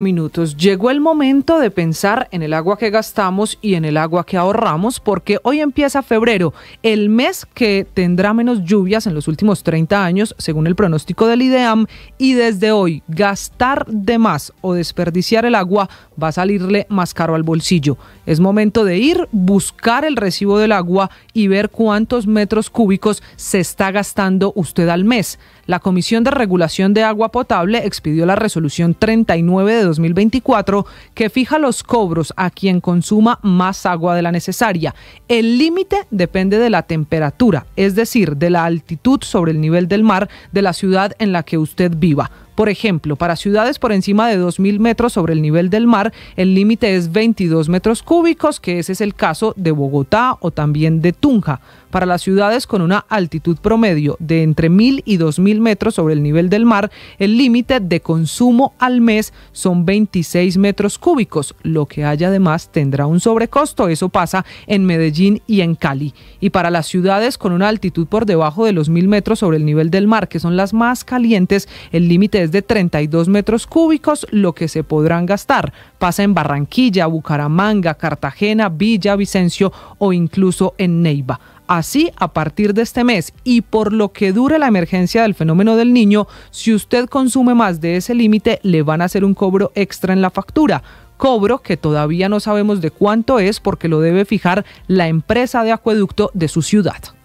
minutos. Llegó el momento de pensar en el agua que gastamos y en el agua que ahorramos, porque hoy empieza febrero, el mes que tendrá menos lluvias en los últimos 30 años, según el pronóstico del IDEAM, y desde hoy gastar de más o desperdiciar el agua va a salirle más caro al bolsillo. Es momento de ir, buscar el recibo del agua y ver cuántos metros cúbicos se está gastando usted al mes. La Comisión de Regulación de Agua Potable expidió la resolución 39 de 2024 que fija los cobros a quien consuma más agua de la necesaria. El límite depende de la temperatura, es decir, de la altitud sobre el nivel del mar de la ciudad en la que usted viva. Por ejemplo, para ciudades por encima de 2.000 metros sobre el nivel del mar, el límite es 22 metros cúbicos, que ese es el caso de Bogotá o también de Tunja. Para las ciudades con una altitud promedio de entre 1.000 y 2.000 metros sobre el nivel del mar, el límite de consumo al mes son 26 metros cúbicos. Lo que hay además tendrá un sobrecosto. Eso pasa en Medellín y en Cali. Y para las ciudades con una altitud por debajo de los 1.000 metros sobre el nivel del mar, que son las más calientes, el límite es de 32 metros cúbicos lo que se podrán gastar. Pasa en Barranquilla, Bucaramanga, Cartagena, Villa Vicencio o incluso en Neiva. Así, a partir de este mes y por lo que dure la emergencia del fenómeno del niño, si usted consume más de ese límite, le van a hacer un cobro extra en la factura cobro que todavía no sabemos de cuánto es porque lo debe fijar la empresa de acueducto de su ciudad.